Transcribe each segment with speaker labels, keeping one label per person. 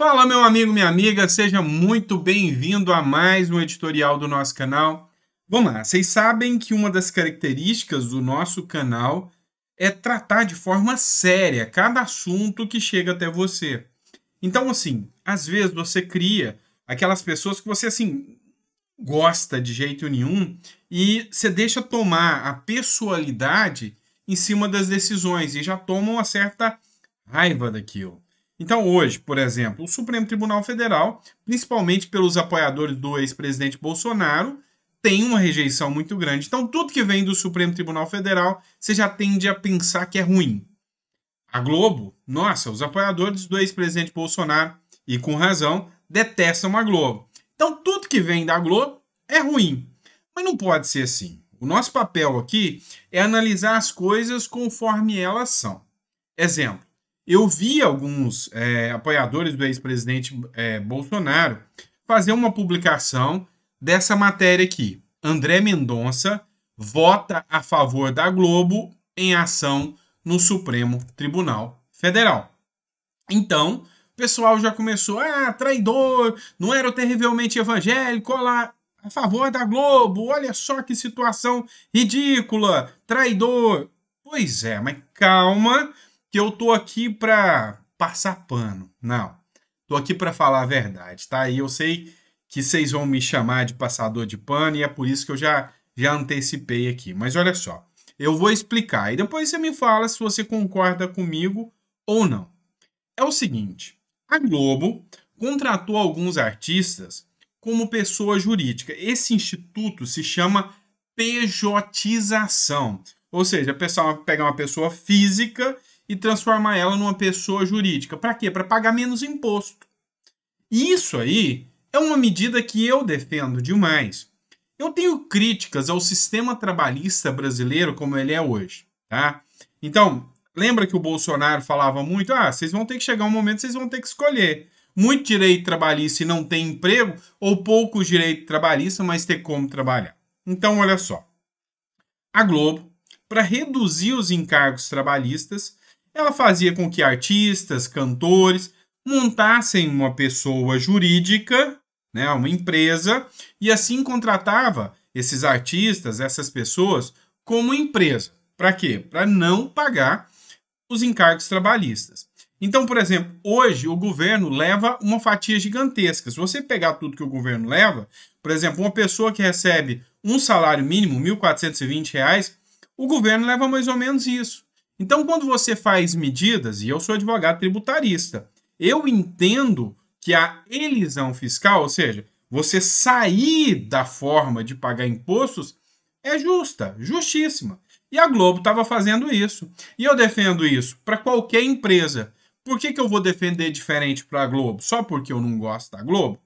Speaker 1: Fala, meu amigo, minha amiga, seja muito bem-vindo a mais um editorial do nosso canal. Vamos lá, vocês sabem que uma das características do nosso canal é tratar de forma séria cada assunto que chega até você. Então, assim, às vezes você cria aquelas pessoas que você, assim, gosta de jeito nenhum e você deixa tomar a pessoalidade em cima das decisões e já toma uma certa raiva daquilo. Então, hoje, por exemplo, o Supremo Tribunal Federal, principalmente pelos apoiadores do ex-presidente Bolsonaro, tem uma rejeição muito grande. Então, tudo que vem do Supremo Tribunal Federal, você já tende a pensar que é ruim. A Globo, nossa, os apoiadores do ex-presidente Bolsonaro, e com razão, detestam a Globo. Então, tudo que vem da Globo é ruim. Mas não pode ser assim. O nosso papel aqui é analisar as coisas conforme elas são. Exemplo: eu vi alguns é, apoiadores do ex-presidente é, Bolsonaro fazer uma publicação dessa matéria aqui. André Mendonça vota a favor da Globo em ação no Supremo Tribunal Federal. Então, o pessoal já começou, ah, traidor, não era terrivelmente evangélico, olha lá, a favor da Globo, olha só que situação ridícula, traidor. Pois é, mas calma, que eu tô aqui para passar pano. Não. Tô aqui para falar a verdade, tá? E eu sei que vocês vão me chamar de passador de pano e é por isso que eu já já antecipei aqui. Mas olha só, eu vou explicar e depois você me fala se você concorda comigo ou não. É o seguinte, a Globo contratou alguns artistas como pessoa jurídica. Esse instituto se chama pejotização, ou seja, a pessoa pega uma pessoa física e transformar ela numa pessoa jurídica. Para quê? Para pagar menos imposto. E isso aí é uma medida que eu defendo demais. Eu tenho críticas ao sistema trabalhista brasileiro como ele é hoje, tá? Então, lembra que o Bolsonaro falava muito: "Ah, vocês vão ter que chegar um momento, vocês vão ter que escolher muito direito trabalhista e não tem emprego ou pouco direito trabalhista, mas ter como trabalhar". Então, olha só. A Globo, para reduzir os encargos trabalhistas, ela fazia com que artistas, cantores montassem uma pessoa jurídica, né, uma empresa, e assim contratava esses artistas, essas pessoas, como empresa. Para quê? Para não pagar os encargos trabalhistas. Então, por exemplo, hoje o governo leva uma fatia gigantesca. Se você pegar tudo que o governo leva, por exemplo, uma pessoa que recebe um salário mínimo, R$ 1.420, o governo leva mais ou menos isso. Então, quando você faz medidas, e eu sou advogado tributarista, eu entendo que a elisão fiscal, ou seja, você sair da forma de pagar impostos, é justa, justíssima. E a Globo estava fazendo isso. E eu defendo isso para qualquer empresa. Por que, que eu vou defender diferente para a Globo? Só porque eu não gosto da Globo?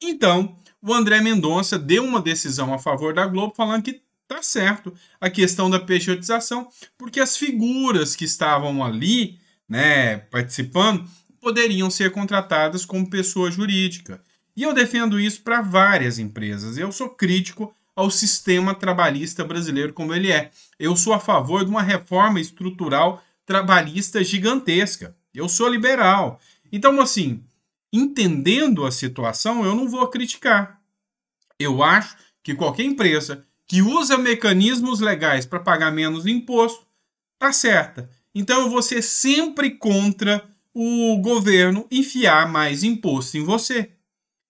Speaker 1: Então, o André Mendonça deu uma decisão a favor da Globo falando que Tá certo a questão da peixotização, porque as figuras que estavam ali, né, participando, poderiam ser contratadas como pessoa jurídica. E eu defendo isso para várias empresas. Eu sou crítico ao sistema trabalhista brasileiro como ele é. Eu sou a favor de uma reforma estrutural trabalhista gigantesca. Eu sou liberal. Então, assim, entendendo a situação, eu não vou criticar. Eu acho que qualquer empresa que usa mecanismos legais para pagar menos imposto, tá certa. Então eu vou ser sempre contra o governo enfiar mais imposto em você.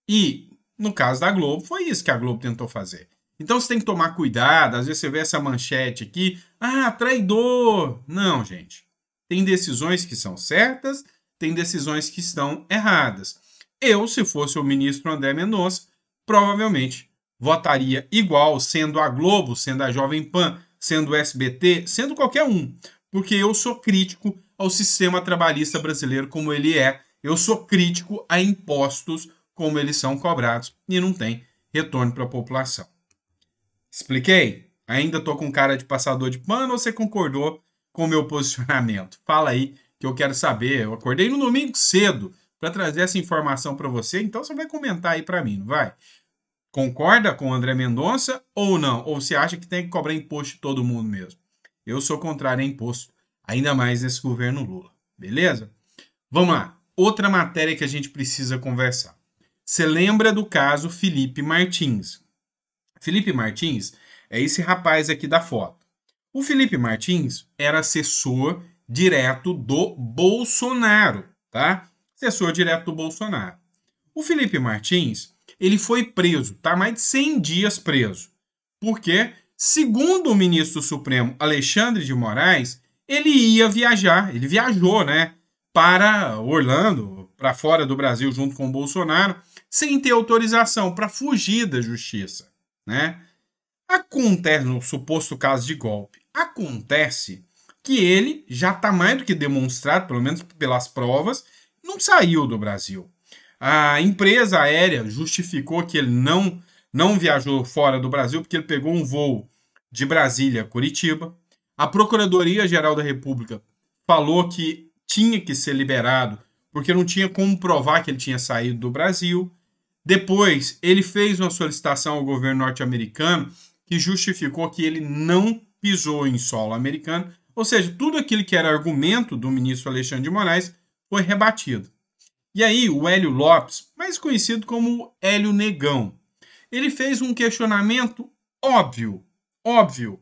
Speaker 1: E no caso da Globo, foi isso que a Globo tentou fazer. Então você tem que tomar cuidado, às vezes você vê essa manchete aqui, ah, traidor. Não, gente. Tem decisões que são certas, tem decisões que estão erradas. Eu, se fosse o ministro André Mendonça, provavelmente votaria igual, sendo a Globo, sendo a Jovem Pan, sendo o SBT, sendo qualquer um, porque eu sou crítico ao sistema trabalhista brasileiro como ele é, eu sou crítico a impostos como eles são cobrados e não tem retorno para a população. Expliquei? Ainda estou com cara de passador de pano ou você concordou com o meu posicionamento? Fala aí que eu quero saber. Eu acordei no domingo cedo para trazer essa informação para você, então você vai comentar aí para mim, não vai? Concorda com o André Mendonça ou não? Ou você acha que tem que cobrar imposto de todo mundo mesmo? Eu sou contrário a imposto, ainda mais nesse governo Lula. Beleza? Vamos lá. Outra matéria que a gente precisa conversar. Você lembra do caso Felipe Martins? Felipe Martins é esse rapaz aqui da foto. O Felipe Martins era assessor direto do Bolsonaro, tá? Assessor direto do Bolsonaro. O Felipe Martins ele foi preso, está mais de 100 dias preso. Porque, segundo o ministro Supremo Alexandre de Moraes, ele ia viajar, ele viajou, né, para Orlando, para fora do Brasil junto com o Bolsonaro, sem ter autorização para fugir da justiça, né? Acontece no suposto caso de golpe. Acontece que ele já está mais do que demonstrado, pelo menos pelas provas, não saiu do Brasil. A empresa aérea justificou que ele não, não viajou fora do Brasil porque ele pegou um voo de Brasília a Curitiba. A Procuradoria-Geral da República falou que tinha que ser liberado porque não tinha como provar que ele tinha saído do Brasil. Depois, ele fez uma solicitação ao governo norte-americano que justificou que ele não pisou em solo americano, ou seja, tudo aquilo que era argumento do ministro Alexandre de Moraes foi rebatido. E aí, o Hélio Lopes, mais conhecido como Hélio Negão, ele fez um questionamento óbvio, óbvio,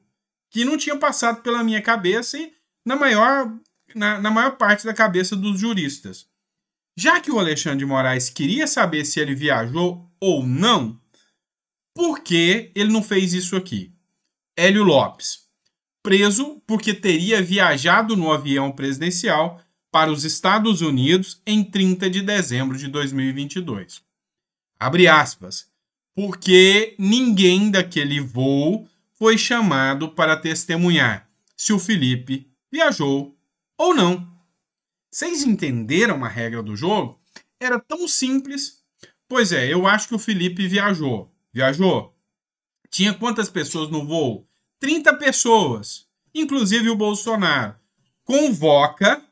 Speaker 1: que não tinha passado pela minha cabeça e na maior, na, na maior parte da cabeça dos juristas. Já que o Alexandre de Moraes queria saber se ele viajou ou não, por que ele não fez isso aqui? Hélio Lopes, preso porque teria viajado no avião presidencial para os Estados Unidos em 30 de dezembro de 2022. Abre aspas. Porque ninguém daquele voo foi chamado para testemunhar se o Felipe viajou ou não. Vocês entenderam a regra do jogo? Era tão simples. Pois é, eu acho que o Felipe viajou. Viajou? Tinha quantas pessoas no voo? 30 pessoas, inclusive o Bolsonaro. Convoca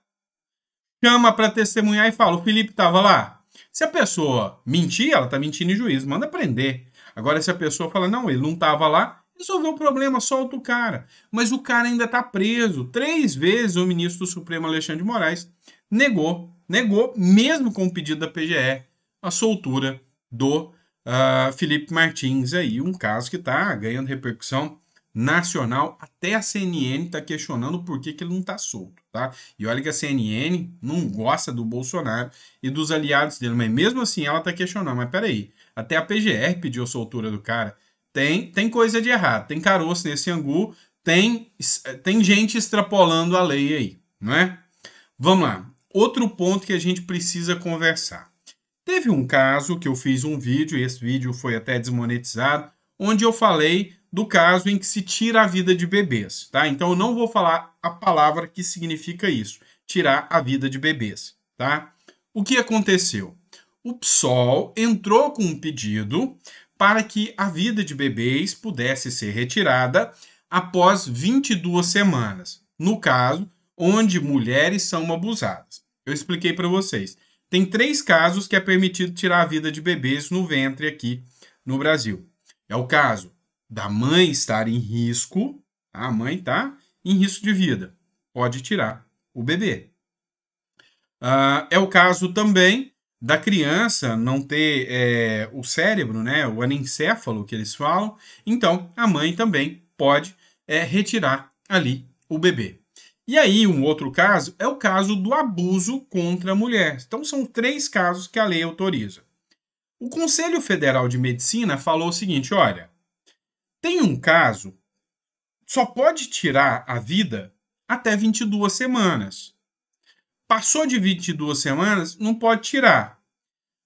Speaker 1: chama para testemunhar e fala: o Felipe estava lá. Se a pessoa mentir, ela está mentindo em juízo, manda prender. Agora, se a pessoa fala: não, ele não estava lá, resolveu o problema, solta o cara. Mas o cara ainda está preso. Três vezes o ministro do Supremo, Alexandre de Moraes, negou, negou, mesmo com o pedido da PGE, a soltura do uh, Felipe Martins aí. Um caso que está ganhando repercussão nacional, até a CNN está questionando por que, que ele não está solto, tá? E olha que a CNN não gosta do Bolsonaro e dos aliados dele, mas mesmo assim ela está questionando. Mas peraí, até a PGR pediu a soltura do cara. Tem, tem coisa de errado, tem caroço nesse angu, tem, tem gente extrapolando a lei aí, não é? Vamos lá. Outro ponto que a gente precisa conversar. Teve um caso que eu fiz um vídeo, esse vídeo foi até desmonetizado, onde eu falei do caso em que se tira a vida de bebês, tá? Então eu não vou falar a palavra que significa isso, tirar a vida de bebês, tá? O que aconteceu? O PSOL entrou com um pedido para que a vida de bebês pudesse ser retirada após 22 semanas, no caso onde mulheres são abusadas. Eu expliquei para vocês. Tem três casos que é permitido tirar a vida de bebês no ventre aqui no Brasil. É o caso da mãe estar em risco, tá? a mãe está em risco de vida, pode tirar o bebê. Uh, é o caso também da criança não ter é, o cérebro, né, o anencéfalo que eles falam, então a mãe também pode é, retirar ali o bebê. E aí, um outro caso é o caso do abuso contra a mulher. Então, são três casos que a lei autoriza. O Conselho Federal de Medicina falou o seguinte: olha, tem um caso, só pode tirar a vida até 22 semanas. Passou de 22 semanas, não pode tirar.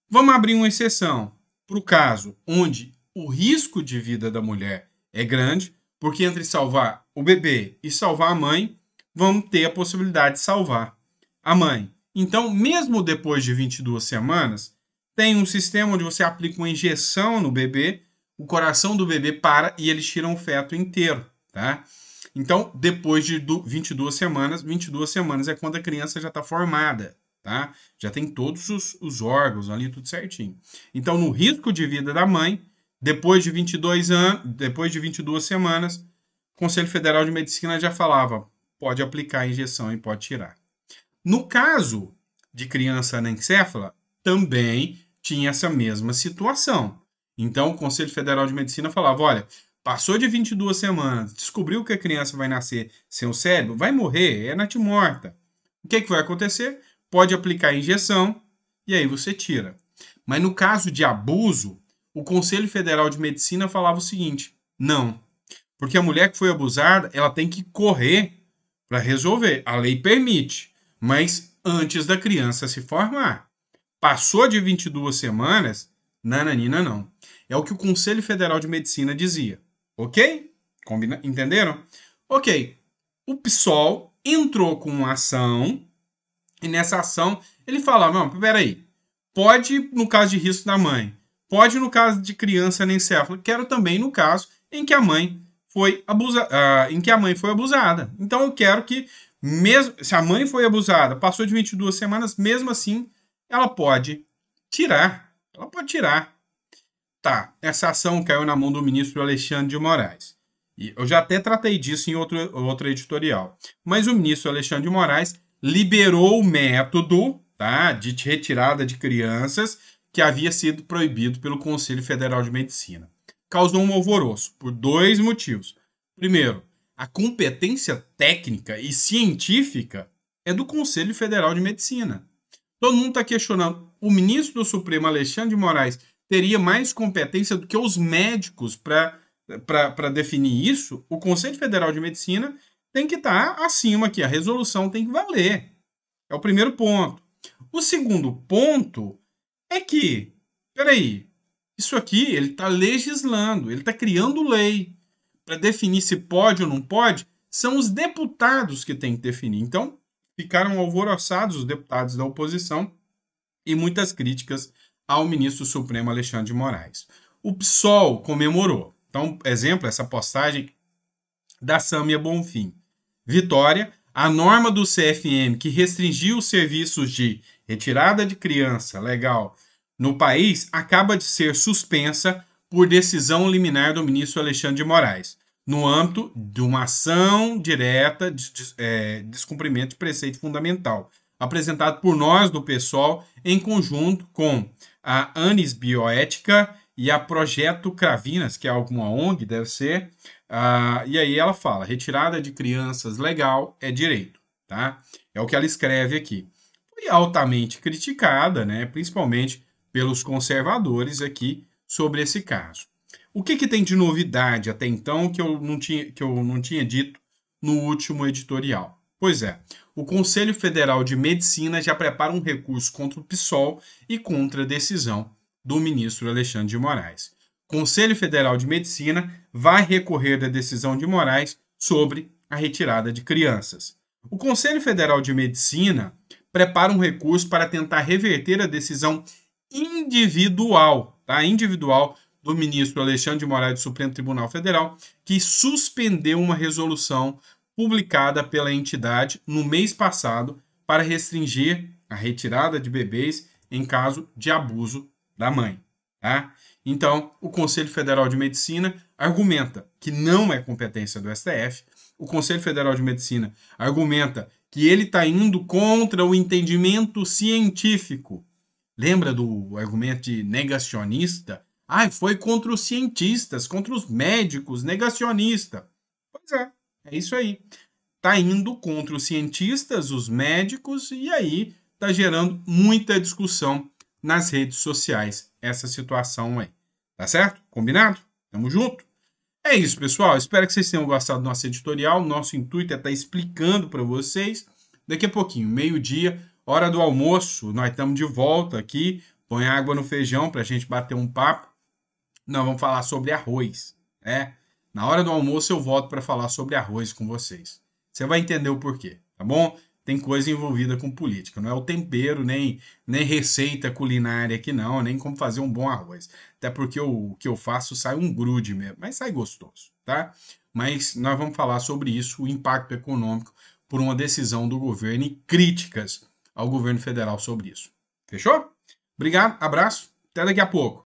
Speaker 1: Vamos abrir uma exceção para o caso onde o risco de vida da mulher é grande, porque entre salvar o bebê e salvar a mãe, vamos ter a possibilidade de salvar a mãe. Então, mesmo depois de 22 semanas, tem um sistema onde você aplica uma injeção no bebê o coração do bebê para e eles tiram o feto inteiro, tá? Então, depois de 22 semanas, 22 semanas é quando a criança já está formada, tá? Já tem todos os, os órgãos ali, tudo certinho. Então, no risco de vida da mãe, depois de 22 anos, depois de 22 semanas, o Conselho Federal de Medicina já falava, pode aplicar a injeção e pode tirar. No caso de criança anencefala, também tinha essa mesma situação. Então, o Conselho Federal de Medicina falava: olha, passou de 22 semanas, descobriu que a criança vai nascer sem o cérebro, vai morrer, é natimorta. O que, é que vai acontecer? Pode aplicar a injeção e aí você tira. Mas no caso de abuso, o Conselho Federal de Medicina falava o seguinte: não, porque a mulher que foi abusada, ela tem que correr para resolver. A lei permite, mas antes da criança se formar. Passou de 22 semanas, nananina não. É o que o Conselho Federal de Medicina dizia. Ok? Combina... Entenderam? Ok. O PSOL entrou com uma ação e nessa ação ele fala: não, peraí, pode no caso de risco da mãe, pode no caso de criança anencefala, quero também no caso em que a mãe foi abusa, uh, em que a mãe foi abusada. Então eu quero que mesmo se a mãe foi abusada, passou de 22 semanas, mesmo assim ela pode tirar. Ela pode tirar Tá, essa ação caiu na mão do ministro Alexandre de Moraes. E eu já até tratei disso em outro, editorial. Mas o ministro Alexandre de Moraes liberou o método tá, de retirada de crianças que havia sido proibido pelo Conselho Federal de Medicina. Causou um alvoroço por dois motivos. Primeiro, a competência técnica e científica é do Conselho Federal de Medicina. Todo mundo está questionando. O ministro do Supremo, Alexandre de Moraes, teria mais competência do que os médicos para definir isso, o Conselho Federal de Medicina tem que estar tá acima aqui, a resolução tem que valer. É o primeiro ponto. O segundo ponto é que, peraí, isso aqui ele está legislando, ele está criando lei para definir se pode ou não pode. São os deputados que têm que definir. Então, ficaram alvoroçados os deputados da oposição e muitas críticas ao ministro Supremo Alexandre de Moraes. O PSOL comemorou. Então, exemplo, essa postagem da Sâmia Bonfim. Vitória, a norma do CFM que restringiu os serviços de retirada de criança legal no país acaba de ser suspensa por decisão liminar do ministro Alexandre de Moraes, no âmbito de uma ação direta de, de é, descumprimento de preceito fundamental, apresentado por nós do PSOL em conjunto com a Anis Bioética e a Projeto Cravinas, que é alguma ONG, deve ser. Uh, e aí ela fala: retirada de crianças legal é direito, tá? É o que ela escreve aqui. Foi altamente criticada, né, principalmente pelos conservadores aqui sobre esse caso. O que, que tem de novidade até então que eu não tinha, que eu não tinha dito no último editorial? Pois é, o Conselho Federal de Medicina já prepara um recurso contra o PSOL e contra a decisão do ministro Alexandre de Moraes. Conselho Federal de Medicina vai recorrer da decisão de Moraes sobre a retirada de crianças. O Conselho Federal de Medicina prepara um recurso para tentar reverter a decisão individual, tá? Individual do ministro Alexandre de Moraes do Supremo Tribunal Federal, que suspendeu uma resolução publicada pela entidade no mês passado para restringir a retirada de bebês em caso de abuso da mãe. Tá? Então, o Conselho Federal de Medicina argumenta que não é competência do STF, o Conselho Federal de Medicina argumenta que ele está indo contra o entendimento científico. Lembra do argumento de negacionista? Ah, foi contra os cientistas, contra os médicos, negacionista. Pois é. É isso aí. Está indo contra os cientistas, os médicos, e aí está gerando muita discussão nas redes sociais essa situação aí. Tá certo? Combinado? Tamo junto? É isso, pessoal. Espero que vocês tenham gostado do nosso editorial. Nosso intuito é estar tá explicando para vocês. Daqui a pouquinho, meio-dia, hora do almoço, nós estamos de volta aqui. Põe água no feijão para a gente bater um papo. Nós vamos falar sobre arroz, né? Na hora do almoço eu volto para falar sobre arroz com vocês. Você vai entender o porquê, tá bom? Tem coisa envolvida com política, não é o tempero, nem, nem receita culinária aqui não, nem como fazer um bom arroz. Até porque o, o que eu faço sai um grude mesmo, mas sai gostoso, tá? Mas nós vamos falar sobre isso, o impacto econômico por uma decisão do governo e críticas ao governo federal sobre isso. Fechou? Obrigado, abraço, até daqui a pouco.